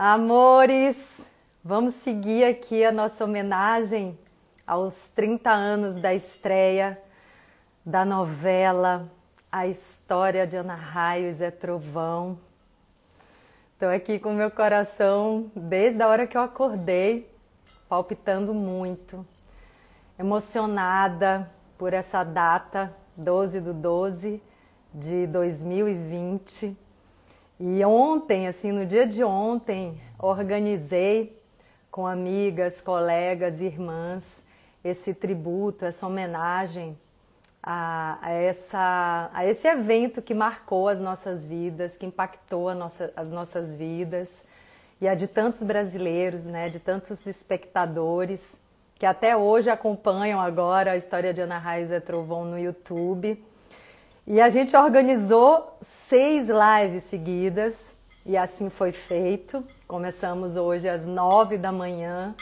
Amores, vamos seguir aqui a nossa homenagem aos 30 anos da estreia da novela A História de Ana Raio e Zé Trovão. Estou aqui com meu coração desde a hora que eu acordei, palpitando muito, emocionada por essa data, 12 do 12 de 2020 e ontem, assim, no dia de ontem, organizei com amigas, colegas, irmãs esse tributo, essa homenagem a, a, essa, a esse evento que marcou as nossas vidas, que impactou nossa, as nossas vidas e a de tantos brasileiros, né, de tantos espectadores que até hoje acompanham agora a história de Ana Raiz Trovão no YouTube. E a gente organizou seis lives seguidas e assim foi feito. Começamos hoje às nove da manhã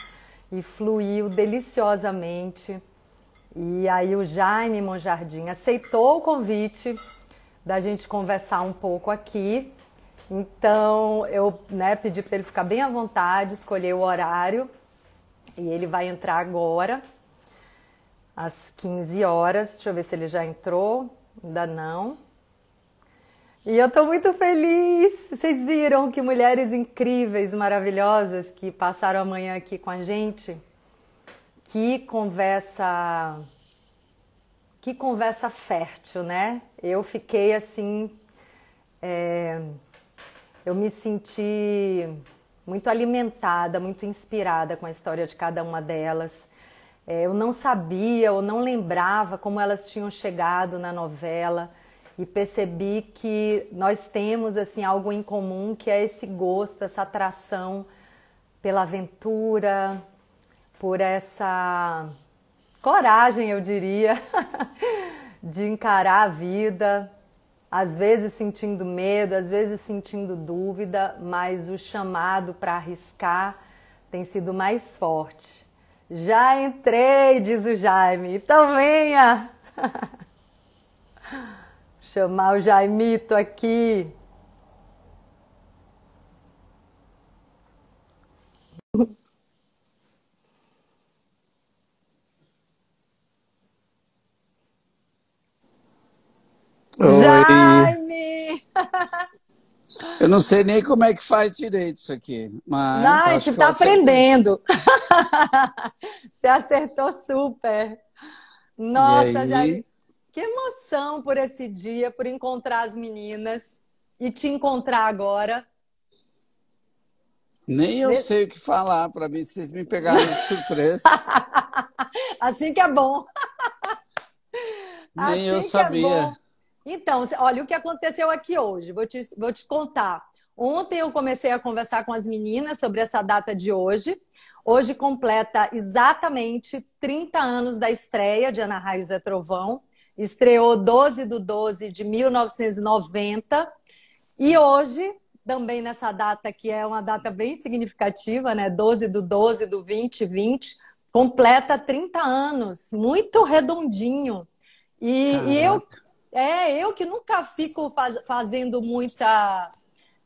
e fluiu deliciosamente. E aí o Jaime Monjardim aceitou o convite da gente conversar um pouco aqui. Então eu né, pedi para ele ficar bem à vontade, escolher o horário e ele vai entrar agora às 15 horas. Deixa eu ver se ele já entrou ainda não. E eu tô muito feliz. Vocês viram que mulheres incríveis, maravilhosas que passaram amanhã aqui com a gente. Que conversa que conversa fértil, né? Eu fiquei assim, é, eu me senti muito alimentada, muito inspirada com a história de cada uma delas. É, eu não sabia ou não lembrava como elas tinham chegado na novela e percebi que nós temos assim algo em comum que é esse gosto, essa atração pela aventura, por essa coragem, eu diria, de encarar a vida, às vezes sentindo medo, às vezes sentindo dúvida, mas o chamado para arriscar tem sido mais forte. Já entrei, diz o Jaime. Então venha! Chamar o Jaimito aqui. Oi. Jaime! Eu não sei nem como é que faz direito isso aqui. Mas não, a gente está aprendendo. Você acertou super. Nossa, Jair, que emoção por esse dia, por encontrar as meninas e te encontrar agora. Nem eu sei o que falar, para mim vocês me pegaram de surpresa. assim que é bom. Nem assim eu é sabia. É então, olha o que aconteceu aqui hoje, vou te, vou te contar. Ontem eu comecei a conversar com as meninas sobre essa data de hoje. Hoje completa exatamente 30 anos da estreia de Ana Raiza Trovão. Estreou 12 de 12 de 1990. E hoje, também nessa data que é uma data bem significativa, né? 12 do 12 de 2020, completa 30 anos, muito redondinho. E, e eu é, eu que nunca fico faz, fazendo muita.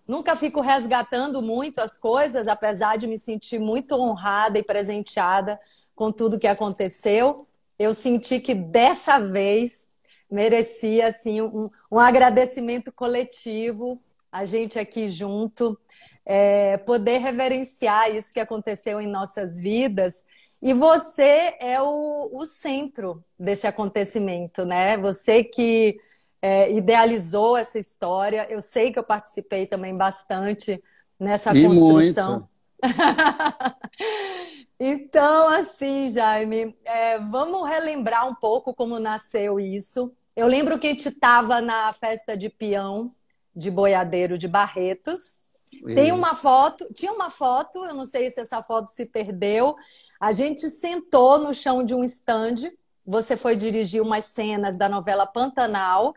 Nunca fico resgatando muito as coisas, apesar de me sentir muito honrada e presenteada com tudo que aconteceu. Eu senti que dessa vez merecia assim um, um agradecimento coletivo, a gente aqui junto, é, poder reverenciar isso que aconteceu em nossas vidas e você é o, o centro desse acontecimento, né? Você que é, idealizou essa história. Eu sei que eu participei também bastante nessa e construção. então, assim, Jaime, é, vamos relembrar um pouco como nasceu isso. Eu lembro que a gente estava na festa de peão de boiadeiro de Barretos. Isso. Tem uma foto, tinha uma foto, eu não sei se essa foto se perdeu, a gente sentou no chão de um estande. Você foi dirigir umas cenas da novela Pantanal.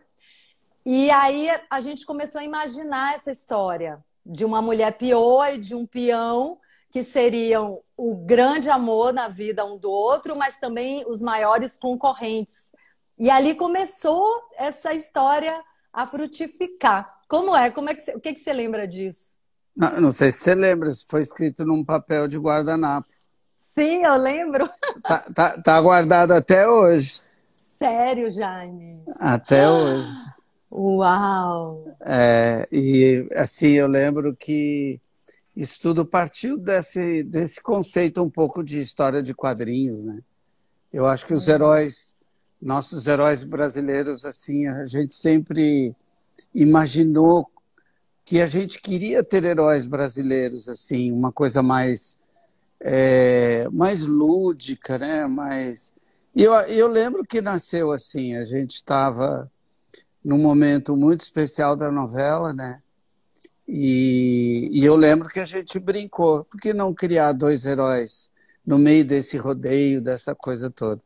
E aí a gente começou a imaginar essa história de uma mulher pior e de um peão que seriam o grande amor na vida um do outro, mas também os maiores concorrentes. E ali começou essa história a frutificar. Como é? Como é que o que, que você lembra disso? Não, não, sei se você lembra, isso foi escrito num papel de guardanapo. Sim, eu lembro. Tá, tá, tá guardado até hoje. Sério, Jaime? Até hoje. Uau! É, e assim, eu lembro que isso tudo partiu desse, desse conceito um pouco de história de quadrinhos, né? Eu acho que os é. heróis, nossos heróis brasileiros, assim, a gente sempre imaginou que a gente queria ter heróis brasileiros, assim, uma coisa mais é, mais lúdica, né? Mais... E eu, eu lembro que nasceu assim, a gente estava num momento muito especial da novela, né? E, e, eu lembro que a gente brincou, por que não criar dois heróis no meio desse rodeio, dessa coisa toda?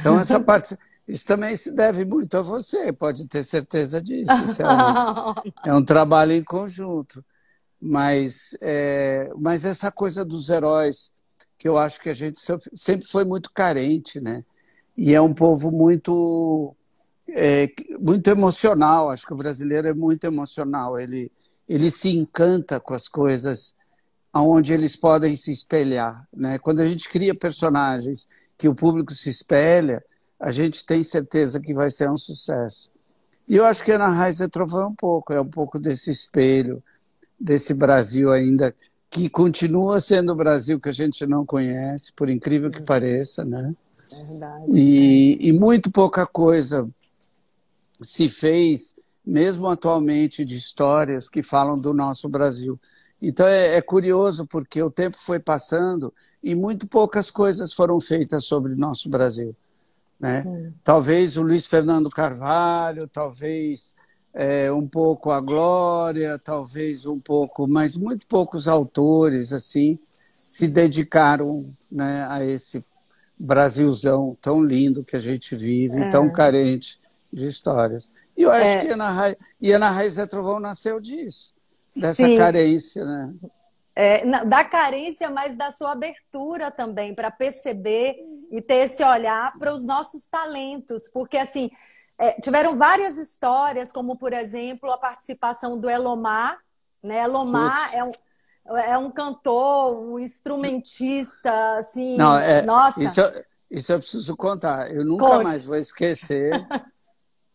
Então, essa parte, isso também se deve muito a você, pode ter certeza disso. É um, é um trabalho em conjunto. Mas, é, mas essa coisa dos heróis que eu acho que a gente sempre foi muito carente, né? E é um povo muito é, muito emocional. Acho que o brasileiro é muito emocional. Ele ele se encanta com as coisas aonde eles podem se espelhar, né? Quando a gente cria personagens que o público se espelha, a gente tem certeza que vai ser um sucesso. E eu acho que Ana Raiz Trovão é um pouco, é um pouco desse espelho, desse Brasil ainda que continua sendo o Brasil que a gente não conhece, por incrível que uhum. pareça, né? É verdade. E, né? e muito pouca coisa se fez, mesmo atualmente, de histórias que falam do nosso Brasil. Então é, é, curioso porque o tempo foi passando e muito poucas coisas foram feitas sobre o nosso Brasil. Né? Talvez o Luiz Fernando Carvalho, talvez é, um pouco a Glória, talvez um pouco, mas muito poucos autores assim se dedicaram né, a esse Brasilzão tão lindo que a gente vive, é. tão carente de histórias. E eu acho é. que Ana Raiz, e Ana Raiz Zé Trovão nasceu disso, dessa Sim. carência, né? É, da carência, mas da sua abertura também, para perceber e ter esse olhar para os nossos talentos. Porque, assim, é, tiveram várias histórias, como, por exemplo, a participação do Elomar. Né? Elomar é um, é um cantor, um instrumentista, assim, Não, é, nossa. Isso eu, isso eu preciso contar. Eu nunca Conte. mais vou esquecer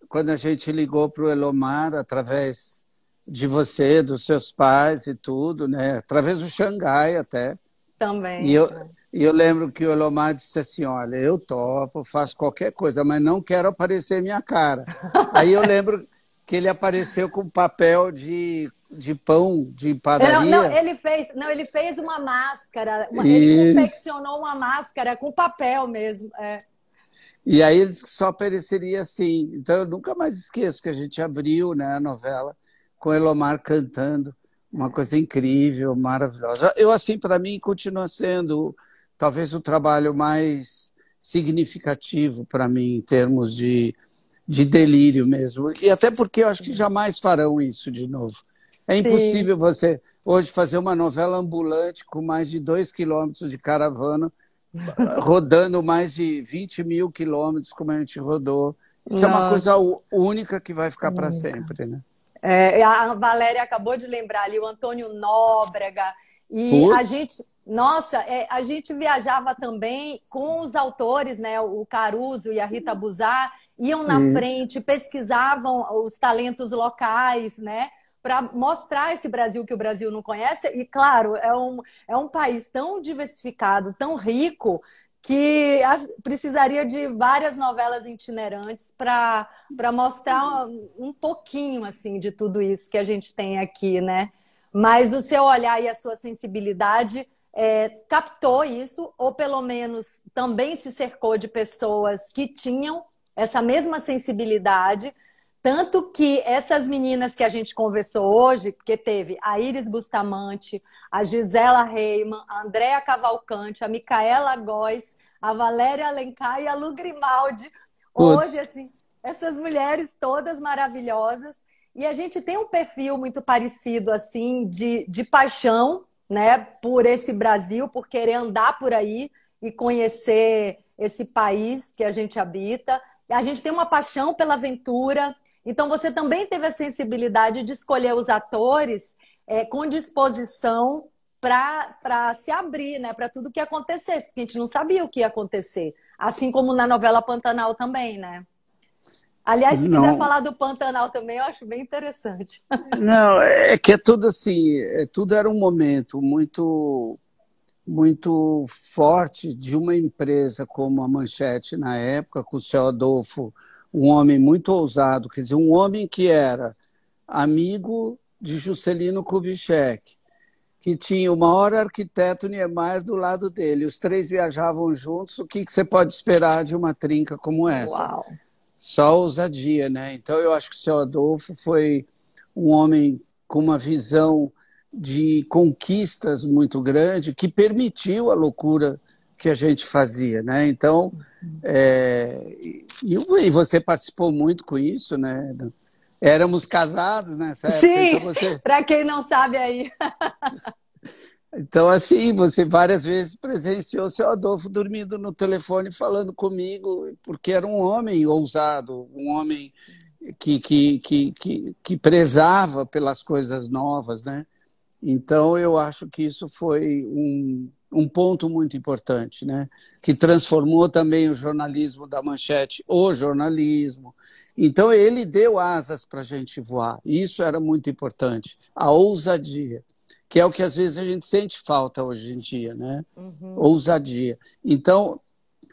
quando a gente ligou para o Elomar através de você, dos seus pais e tudo, né? Através do Xangai até. Também. E eu, e eu lembro que o Elomar disse assim: Olha, eu topo, faço qualquer coisa, mas não quero aparecer minha cara. Aí eu lembro que ele apareceu com papel de, de pão de é, padaria. Não, não, ele fez, não, ele fez uma máscara, uma, ele confeccionou uma máscara com papel mesmo. É. E aí ele disse que só apareceria assim. Então eu nunca mais esqueço que a gente abriu né, a novela com o Elomar cantando. Uma coisa incrível, maravilhosa. Eu, assim, para mim, continua sendo talvez o trabalho mais significativo para mim em termos de, de delírio mesmo. E até porque eu acho que jamais farão isso de novo. É impossível Sim. você hoje fazer uma novela ambulante com mais de dois quilômetros de caravana, rodando mais de 20 mil quilômetros, como a gente rodou. Isso é uma coisa única que vai ficar para sempre, né? É, a Valéria acabou de lembrar ali o Antônio Nóbrega. E Putz. a gente, nossa, é, a gente viajava também com os autores, né? O Caruso e a Rita uhum. Buzar iam na Isso. frente, pesquisavam os talentos locais, né? Para mostrar esse Brasil que o Brasil não conhece. E, claro, é um, é um país tão diversificado, tão rico, que precisaria de várias novelas itinerantes para mostrar um pouquinho assim de tudo isso que a gente tem aqui, né? Mas o seu olhar e a sua sensibilidade é, captou isso, ou pelo menos também se cercou de pessoas que tinham essa mesma sensibilidade. Tanto que essas meninas que a gente conversou hoje, que teve a Iris Bustamante, a Gisela Reiman, a Andrea Cavalcante, a Micaela Góes, a Valéria Alencar e a Lu Grimaldi, hoje, assim, essas mulheres todas maravilhosas. E a gente tem um perfil muito parecido, assim, de, de paixão né, por esse Brasil, por querer andar por aí e conhecer esse país que a gente habita. A gente tem uma paixão pela aventura. Então você também teve a sensibilidade de escolher os atores é, com disposição para se abrir, né, para tudo que acontecesse, porque a gente não sabia o que ia acontecer, assim como na novela Pantanal também, né? Aliás, se não... quiser falar do Pantanal também, eu acho bem interessante. Não, é, é que é tudo assim, é, tudo era um momento muito muito forte de uma empresa como a Manchete na época, com o seu Adolfo, um homem muito ousado, quer dizer, um homem que era amigo de Juscelino Kubitschek, que tinha o maior arquiteto Niemeyer do lado dele. Os três viajavam juntos, o que, que você pode esperar de uma trinca como essa? Uau! só ousadia, né? Então eu acho que o seu Adolfo foi um homem com uma visão de conquistas muito grande que permitiu a loucura que a gente fazia, né? Então, é... e você participou muito com isso, né? Éramos casados né? Sim, então você... para quem não sabe aí. Então, assim, você várias vezes presenciou seu Adolfo dormindo no telefone falando comigo, porque era um homem ousado, um homem que, que, que, que, que prezava pelas coisas novas, né? Então, eu acho que isso foi um, um ponto muito importante, né? Que transformou também o jornalismo da manchete, o jornalismo. Então, ele deu asas para a gente voar. Isso era muito importante, a ousadia que é o que às vezes a gente sente falta hoje em dia, né? Uhum. Ousadia. Então,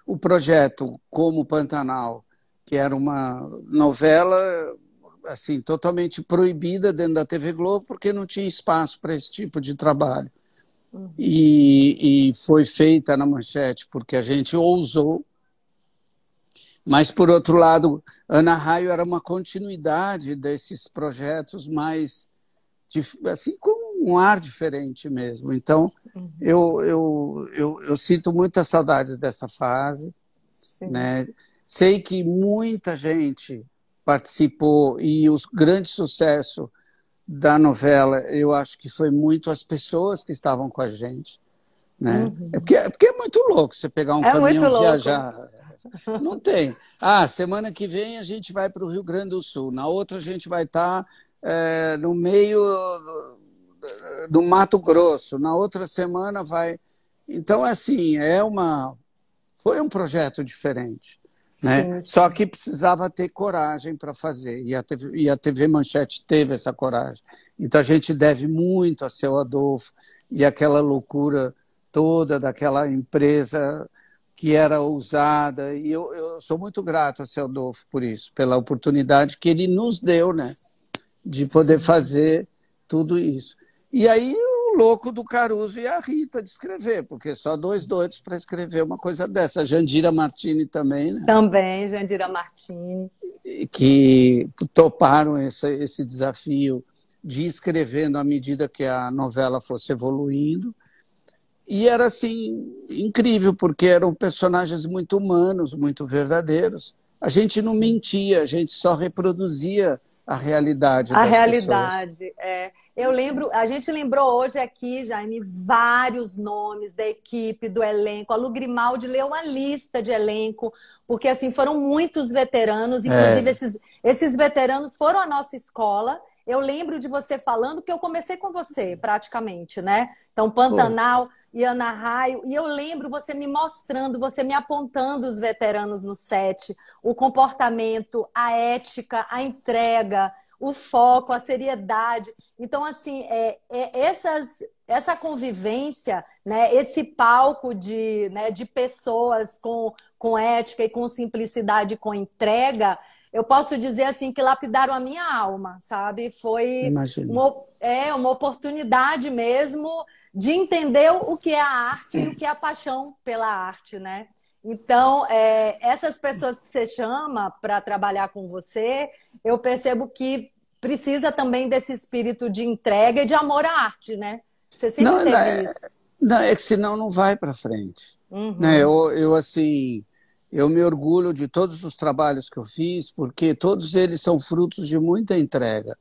o projeto como Pantanal, que era uma novela assim totalmente proibida dentro da TV Globo porque não tinha espaço para esse tipo de trabalho. Uhum. E, e foi feita na manchete porque a gente ousou. Mas, por outro lado, Ana Raio era uma continuidade desses projetos mais assim, um ar diferente mesmo. Então, uhum. eu, eu, eu, eu, sinto muitas saudades dessa fase. Né? Sei que muita gente participou e o grande sucesso da novela, eu acho que foi muito as pessoas que estavam com a gente. Né? Uhum. É, porque, é porque é muito louco você pegar um é caminhão e viajar. Não tem. Ah, semana que vem a gente vai para o Rio Grande do Sul, na outra a gente vai estar tá, é, no meio do Mato Grosso, na outra semana vai. Então, assim, é uma. Foi um projeto diferente. né? Sim. Só que precisava ter coragem para fazer. E a, TV, e a TV Manchete teve essa coragem. Então a gente deve muito a seu Adolfo e aquela loucura toda daquela empresa que era ousada. E eu, eu sou muito grato a seu Adolfo por isso, pela oportunidade que ele nos deu, né? De poder Sim. fazer tudo isso. E aí o louco do Caruso e a Rita de escrever, porque só dois doidos para escrever uma coisa dessa. A Jandira Martini também, né? Também, Jandira Martini. Que toparam esse, esse desafio de escrevendo à medida que a novela fosse evoluindo. E era assim incrível, porque eram personagens muito humanos, muito verdadeiros. A gente não mentia, a gente só reproduzia a realidade. A realidade, pessoas. é. Eu lembro, a gente lembrou hoje aqui, Jaime, vários nomes da equipe, do elenco. A Lu Grimaldi leu uma lista de elenco, porque assim foram muitos veteranos, é. inclusive é. esses, esses veteranos foram à nossa escola eu lembro de você falando que eu comecei com você, uhum. praticamente, né? Então, Pantanal oh. e Ana Raio. E eu lembro você me mostrando, você me apontando os veteranos no set, o comportamento, a ética, a entrega, o foco, a seriedade. Então, assim, é, é essas, essa convivência, né, esse palco de, né, de pessoas com, com ética e com simplicidade, com entrega, eu posso dizer assim que lapidaram a minha alma, sabe? Foi uma, é uma oportunidade mesmo de entender o que é a arte e o que é a paixão pela arte, né? Então, é, essas pessoas que você chama para trabalhar com você, eu percebo que precisa também desse espírito de entrega e de amor à arte, né? Você sempre não, teve não, é, isso. Não, é que senão não vai para frente. Né? Uhum. Né? Eu, eu, assim, eu me orgulho de todos os trabalhos que eu fiz, porque todos eles são frutos de muita entrega.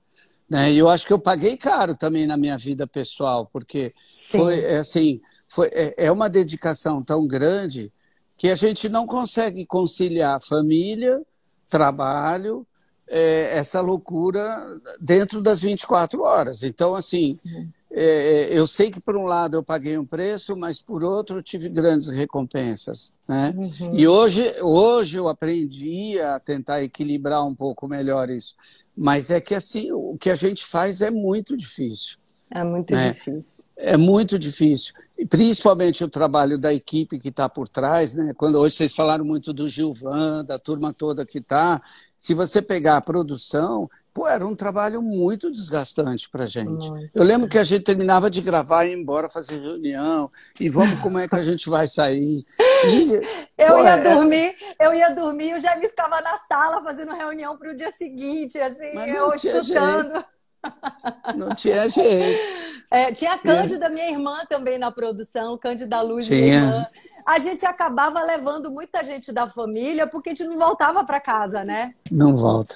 Né? E eu acho que eu paguei caro também na minha vida pessoal, porque foi é, assim, foi, é, é uma dedicação tão grande que a gente não consegue conciliar família, trabalho, é, essa loucura dentro das 24 horas. Então, assim, Sim. É, é, eu sei que por um lado eu paguei um preço, mas por outro eu tive grandes recompensas, né? Uhum. E hoje, hoje eu aprendi a tentar equilibrar um pouco melhor isso. Mas é que assim, o que a gente faz é muito difícil. É muito né? difícil. É muito difícil. E principalmente o trabalho da equipe que está por trás, né? Quando hoje vocês falaram muito do Gilvan, da turma toda que está. Se você pegar a produção, Pô, era um trabalho muito desgastante para gente. Eu lembro que a gente terminava de gravar e ia embora fazer reunião e vamos como é que a gente vai sair. E, eu pô, ia é... dormir, eu ia dormir, eu já me ficava na sala fazendo reunião para o dia seguinte, assim, Mas eu estudando. Não tinha jeito. É, tinha a Cândida, minha irmã, também na produção, Cândida Luz, tinha. minha irmã. A gente acabava levando muita gente da família porque a gente não voltava para casa, né? Não volta.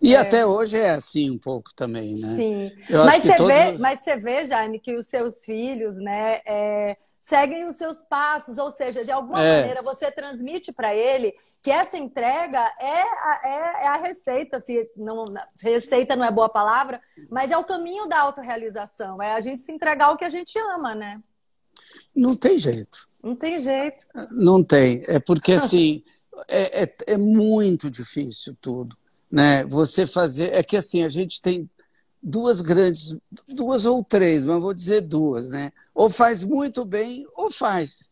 E é. até hoje é assim um pouco também, né? Sim. Eu mas você vê, mas você vê, Jaime, que os seus filhos, né, é, seguem os seus passos, ou seja, de alguma é. maneira você transmite para ele que essa entrega é a, é, é, a receita, se não receita não é boa palavra, mas é o caminho da autorrealização, é a gente se entregar ao que a gente ama, né? Não tem jeito. Não tem jeito. Não tem. É porque assim é, é, é muito difícil tudo né? Você fazer é que assim a gente tem duas grandes, duas ou três, mas vou dizer duas, né? Ou faz muito bem ou faz,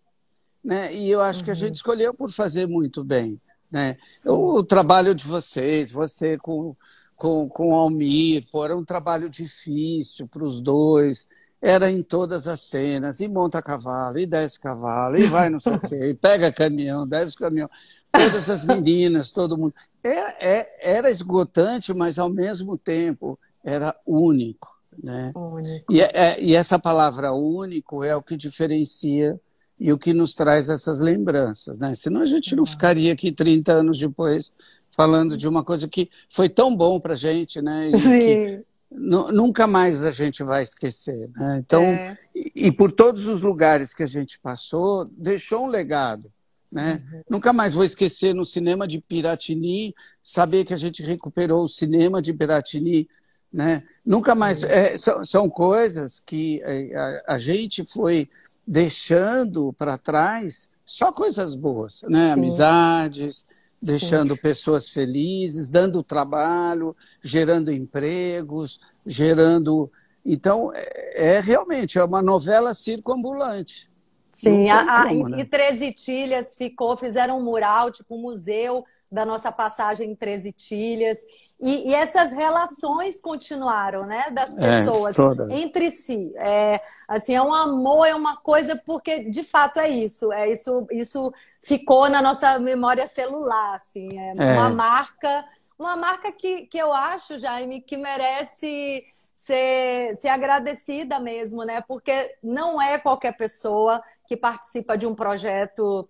né? E eu acho uhum. que a uhum. gente escolheu por fazer muito bem, né? O, o trabalho de vocês, você com com, com o Almir, pô, era um trabalho difícil para os dois, era em todas as cenas, e monta cavalo, e desce cavalo, e vai não sei o quê, e pega caminhão, desce caminhão todas as meninas, todo mundo. Era, é, era esgotante, mas ao mesmo tempo era único. Né? único. E, é, é, e essa palavra único é o que diferencia e o que nos traz essas lembranças. Né? Senão a gente não uhum. ficaria aqui 30 anos depois falando de uma coisa que foi tão bom para a gente, né? E Sim. nunca mais a gente vai esquecer. Né? Então, é. e, e por todos os lugares que a gente passou, deixou um legado. Né? Uhum. Nunca mais vou esquecer no cinema de Piratini, saber que a gente recuperou o cinema de Piratini. Né? Nunca mais. É, são, são, coisas que é, a, a gente foi deixando para trás só coisas boas, né? amizades, deixando Sim. pessoas felizes, dando trabalho, gerando empregos, gerando. Então, é, é realmente é uma novela circoambulante. Sim, a, como, né? e 13 Tilhas ficou, fizeram um mural, tipo um museu da nossa passagem em 13 Tilhas. E, e, essas relações continuaram, né? Das é, pessoas é, entre si. É, assim, é um amor, é uma coisa, porque de fato é isso. É isso, isso ficou na nossa memória celular, assim. É, é. uma marca, uma marca que, que eu acho, Jaime, que merece ser, ser agradecida mesmo, né? Porque não é qualquer pessoa que participa de um projeto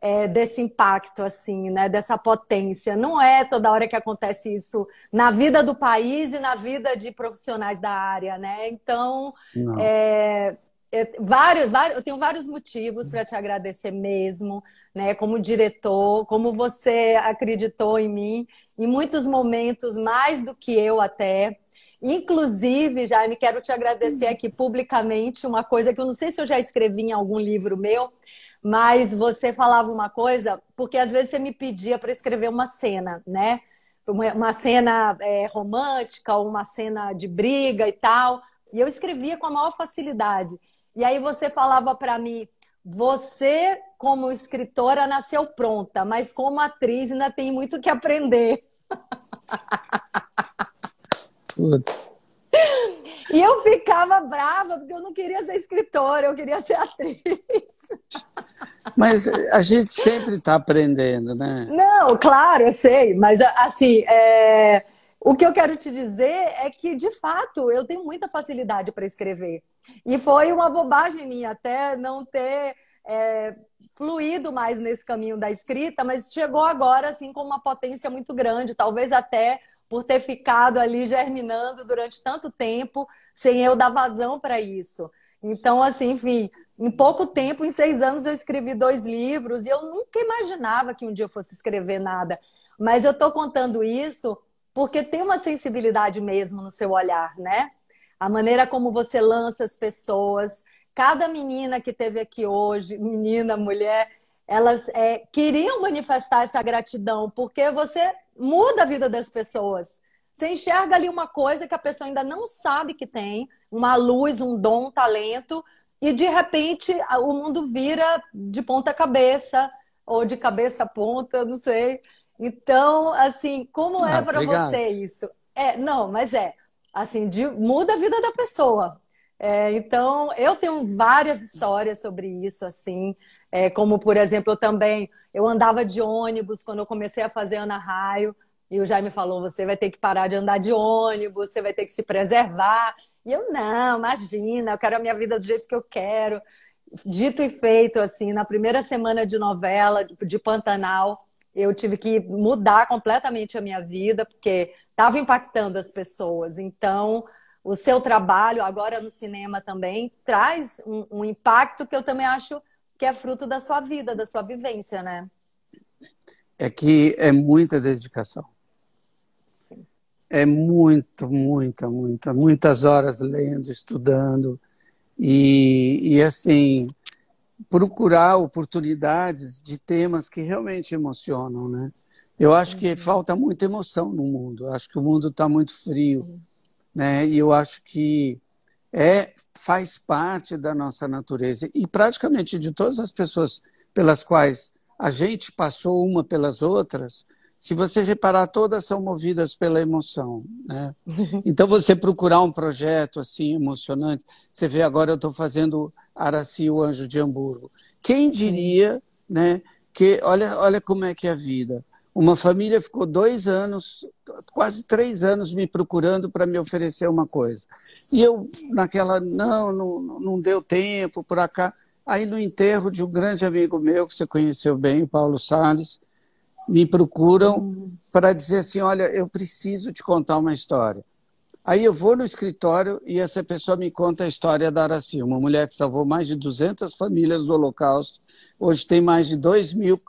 é, desse impacto, assim, né? Dessa potência. Não é toda hora que acontece isso na vida do país e na vida de profissionais da área, né? Então, é, é, vários, vários, eu tenho vários motivos para te agradecer mesmo, né? Como diretor, como você acreditou em mim, em muitos momentos mais do que eu até. Inclusive, Jaime, quero te agradecer uhum. aqui publicamente uma coisa que eu não sei se eu já escrevi em algum livro meu, mas você falava uma coisa, porque às vezes você me pedia para escrever uma cena, né? Uma, cena é, romântica, uma cena de briga e tal. E eu escrevia com a maior facilidade. E aí você falava para mim, você, como escritora, nasceu pronta, mas como atriz ainda tem muito que aprender. Putz. E eu ficava brava, porque eu não queria ser escritora, eu queria ser atriz. Mas a gente sempre está aprendendo, né? Não, claro, eu sei. Mas, assim, é... o que eu quero te dizer é que, de fato, eu tenho muita facilidade para escrever. E foi uma bobagem minha até não ter é, fluído mais nesse caminho da escrita, mas chegou agora, assim, com uma potência muito grande. Talvez até por ter ficado ali germinando durante tanto tempo sem eu dar vazão para isso. Então, assim, enfim, em pouco tempo, em seis anos, eu escrevi dois livros e eu nunca imaginava que um dia eu fosse escrever nada. Mas eu estou contando isso porque tem uma sensibilidade mesmo no seu olhar, né? A maneira como você lança as pessoas. Cada menina que teve aqui hoje, menina, mulher, elas é, queriam manifestar essa gratidão, porque você muda a vida das pessoas. Você enxerga ali uma coisa que a pessoa ainda não sabe que tem, uma luz, um dom, um talento, e de repente o mundo vira de ponta cabeça ou de cabeça a ponta, não sei. Então, assim, como é ah, para você isso? É, não, mas é. Assim, de, muda a vida da pessoa. É, então, eu tenho várias histórias sobre isso, assim. É, como, por exemplo, eu também eu andava de ônibus quando eu comecei a fazer Ana Raio. E o Jaime falou: você vai ter que parar de andar de ônibus, você vai ter que se preservar. E eu, não, imagina, eu quero a minha vida do jeito que eu quero. Dito e feito, assim, na primeira semana de novela, de Pantanal, eu tive que mudar completamente a minha vida, porque estava impactando as pessoas. Então, o seu trabalho, agora no cinema também, traz um, um impacto que eu também acho que é fruto da sua vida, da sua vivência, né? É que é muita dedicação. Sim. É muito, muita, muita, muitas horas lendo, estudando e, e assim procurar oportunidades de temas que realmente emocionam, né? Eu acho que uhum. falta muita emoção no mundo. acho que o mundo está muito frio, né? E eu acho que é faz parte da nossa natureza e praticamente de todas as pessoas pelas quais a gente passou uma pelas outras, se você reparar, todas são movidas pela emoção. Né? Então, você procurar um projeto assim emocionante, você vê agora eu estou fazendo Araci, o Anjo de Hamburgo. Quem diria né, que, olha, olha como é que é a vida. Uma família ficou dois anos, quase três anos, me procurando para me oferecer uma coisa. E eu, naquela, não, não, não deu tempo, por acá. Aí, no enterro de um grande amigo meu, que você conheceu bem, Paulo Salles, me procuram uhum. para dizer assim: olha, eu preciso te contar uma história. Aí eu vou no escritório e essa pessoa me conta a história da Aracy, uma mulher que salvou mais de 200 famílias do Holocausto. Hoje tem mais de 2 mil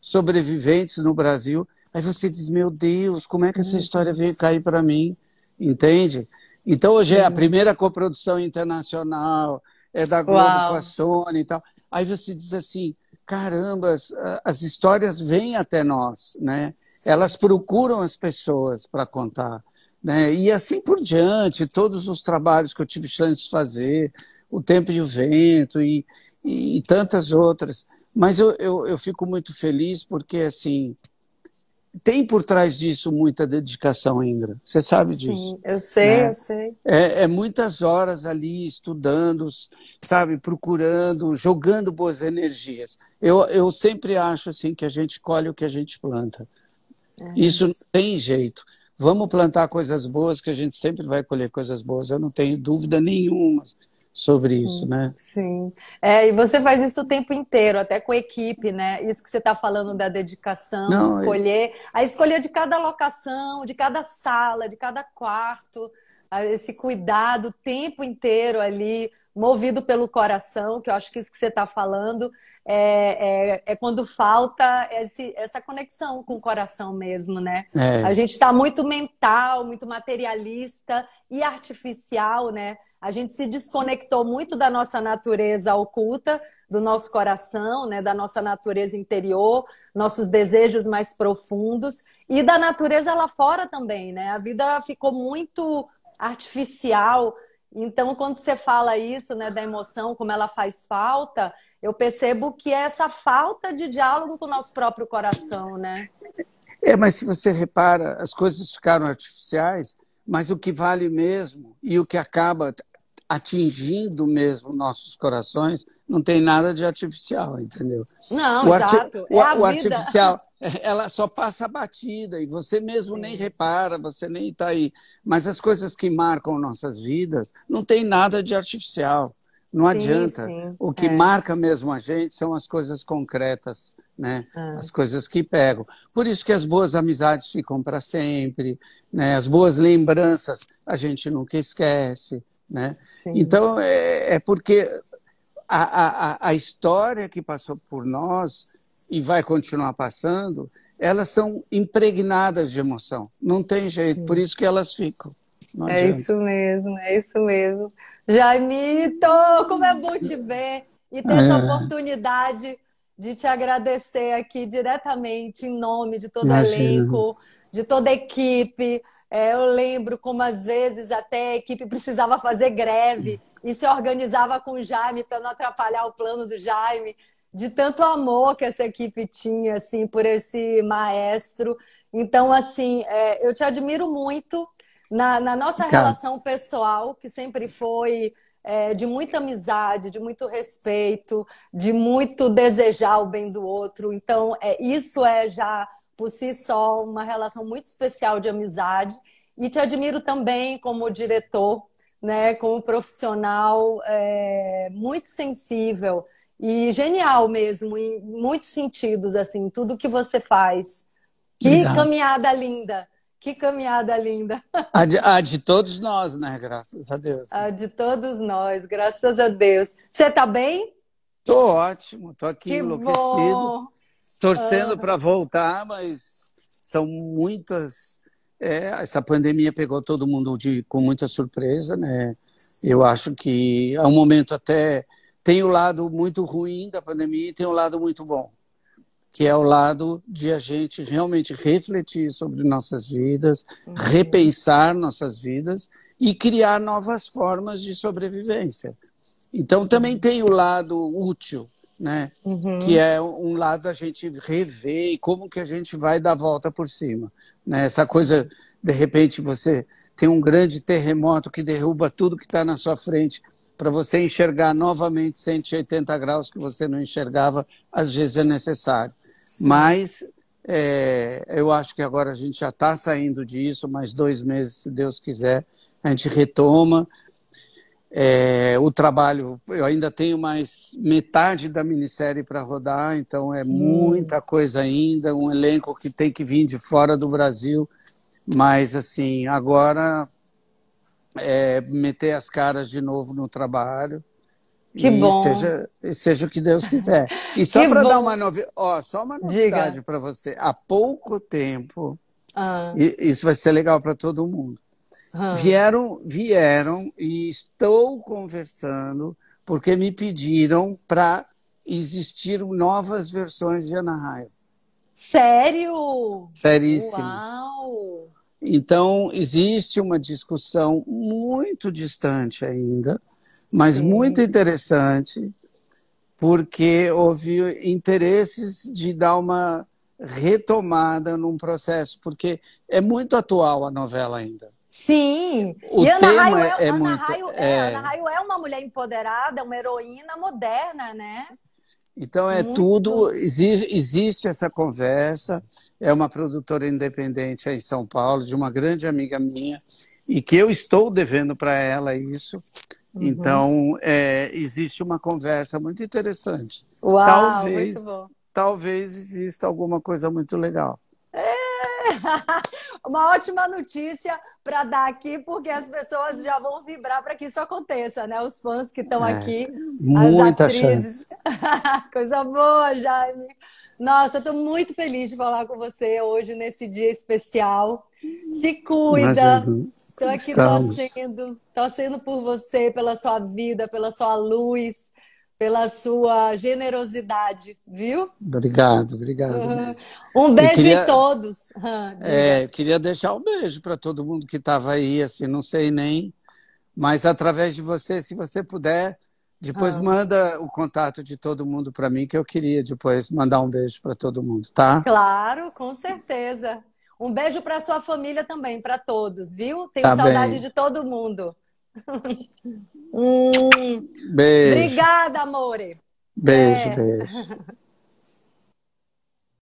sobreviventes no Brasil. Aí você diz, meu Deus, como é que essa história veio cair para mim? Entende? Então hoje Sim. é a primeira coprodução internacional, é da Globo Uau. com a Sony e tal. Aí você diz assim, caramba, as, as histórias vêm até nós, né? Elas procuram as pessoas para contar. Né? E assim por diante, todos os trabalhos que eu tive chance de fazer, O Tempo e o Vento e, e, e tantas outras. Mas eu, eu, eu fico muito feliz porque, assim, tem por trás disso muita dedicação, Ingra. Você sabe disso. Sim, eu sei, né? eu sei. É, é, muitas horas ali estudando, sabe, procurando, jogando boas energias. Eu, eu sempre acho assim que a gente colhe o que a gente planta. É isso. isso não tem jeito. Vamos plantar coisas boas, que a gente sempre vai colher coisas boas. Eu não tenho dúvida nenhuma sobre isso, né? Sim. É, e você faz isso o tempo inteiro, até com equipe, né? Isso que você está falando da dedicação, Não, escolher, eu... a escolha de cada locação, de cada sala, de cada quarto, esse cuidado o tempo inteiro ali, movido pelo coração, que eu acho que isso que você está falando é, é, é, quando falta esse, essa conexão com o coração mesmo, né? É. A gente está muito mental, muito materialista e artificial, né? A gente se desconectou muito da nossa natureza oculta, do nosso coração, né, da nossa natureza interior, nossos desejos mais profundos e da natureza lá fora também, né? A vida ficou muito artificial. Então, quando você fala isso, né, da emoção, como ela faz falta, eu percebo que é essa falta de diálogo com o nosso próprio coração, né? É, mas se você repara, as coisas ficaram artificiais, mas o que vale mesmo e o que acaba atingindo mesmo nossos corações, não tem nada de artificial, entendeu? Não, o exato. O, é o artificial, é, ela só passa batida e você mesmo Sim. nem repara, você nem está aí. Mas as coisas que marcam nossas vidas não tem nada de artificial. Não sim, adianta. Sim, o que é. marca mesmo a gente são as coisas concretas, né? Ah. As coisas que pegam. Por isso que as boas amizades ficam para sempre, né? As boas lembranças a gente nunca esquece, né? Então, é, é porque a, a, a história que passou por nós e vai continuar passando, elas são impregnadas de emoção. Não tem jeito, Sim. por isso que elas ficam. é isso mesmo, é isso mesmo. Jaimito, como é bom te ver e ter é. essa oportunidade de te agradecer aqui diretamente em nome de todo o elenco, de toda a equipe, é, eu lembro como às vezes até a equipe precisava fazer greve e se organizava com o Jaime para não atrapalhar o plano do Jaime, de tanto amor que essa equipe tinha assim por esse maestro. Então assim, é, eu te admiro muito na, na nossa relação pessoal que sempre foi é, de muita amizade, de muito respeito, de muito desejar o bem do outro. Então é isso é já por si só uma relação muito especial de amizade e te admiro também como diretor, né, como profissional é, muito sensível e genial mesmo em muitos sentidos assim, tudo que você faz. Que Obrigado. caminhada linda! Que caminhada linda! A de, a de, todos nós, né? Graças a Deus. A de todos nós, graças a Deus. Você tá bem? Tô ótimo, tô aqui que enlouquecido. Bom torcendo para voltar, mas são muitas. É, essa pandemia pegou todo mundo de, com muita surpresa, né? Eu acho que é um momento até tem o lado muito ruim da pandemia e tem o lado muito bom, que é o lado de a gente realmente refletir sobre nossas vidas, uhum. repensar nossas vidas e criar novas formas de sobrevivência. Então Sim. também tem o lado útil, né? Uhum. Que é um lado a gente rever e como que a gente vai dar a volta por cima, né? Essa coisa de repente você tem um grande terremoto que derruba tudo que está na sua frente para você enxergar novamente 180 graus que você não enxergava, às vezes é necessário. Sim. Mas é, eu acho que agora a gente já está saindo disso, mais dois meses, se Deus quiser, a gente retoma, é, o trabalho, eu ainda tenho mais metade da minissérie para rodar, então é hum. muita coisa ainda, um elenco que tem que vir de fora do Brasil, mas assim, agora é, meter as caras de novo no trabalho. Que e bom. Seja, seja o que Deus quiser. E só para dar uma novidade, ó, só uma novidade para você. Há pouco tempo, ah. isso vai ser legal para todo mundo. Vieram, vieram e estou conversando porque me pediram para existir novas versões de Ana Anaheim. Sério? Seríssimo. Uau! Então, existe uma discussão muito distante ainda, mas Sim. muito interessante, porque houve interesses de dar uma retomada num processo, porque é muito atual a novela ainda. Sim! O e tema Ana Raio é, é Ana muito... Raio, é, é... Ana Raio é uma mulher empoderada, uma heroína moderna, né? Então é muito. tudo, existe existe, essa conversa, é uma produtora independente aí em São Paulo, de uma grande amiga minha, e que eu estou devendo para ela isso, Uhum. Então, é, existe uma conversa muito interessante. Uau, Talvez muito talvez exista alguma coisa muito legal. É. Uma ótima notícia para dar aqui, porque as pessoas já vão vibrar para que isso aconteça, né? Os fãs que estão é, aqui. Muita atrizes. chance. Coisa boa, Jaime. Nossa, estou muito feliz de falar com você hoje nesse dia especial. Se cuida. Estou aqui Estamos. torcendo, torcendo por você, pela sua vida, pela sua luz pela sua generosidade, viu? Obrigado, obrigado. Uhum. Um beijo queria, em todos. Uhum, é, eu queria deixar um beijo para todo mundo que estava aí, assim, não sei nem, mas através de você, se você puder, depois ah. manda o contato de todo mundo para mim, que eu queria depois mandar um beijo para todo mundo, tá? Claro, com certeza. Um beijo para sua família também, para todos, viu? Tenho tá saudade bem. de todo mundo. Hum. Beijo. Obrigada, amore. Beijo, é. beijo.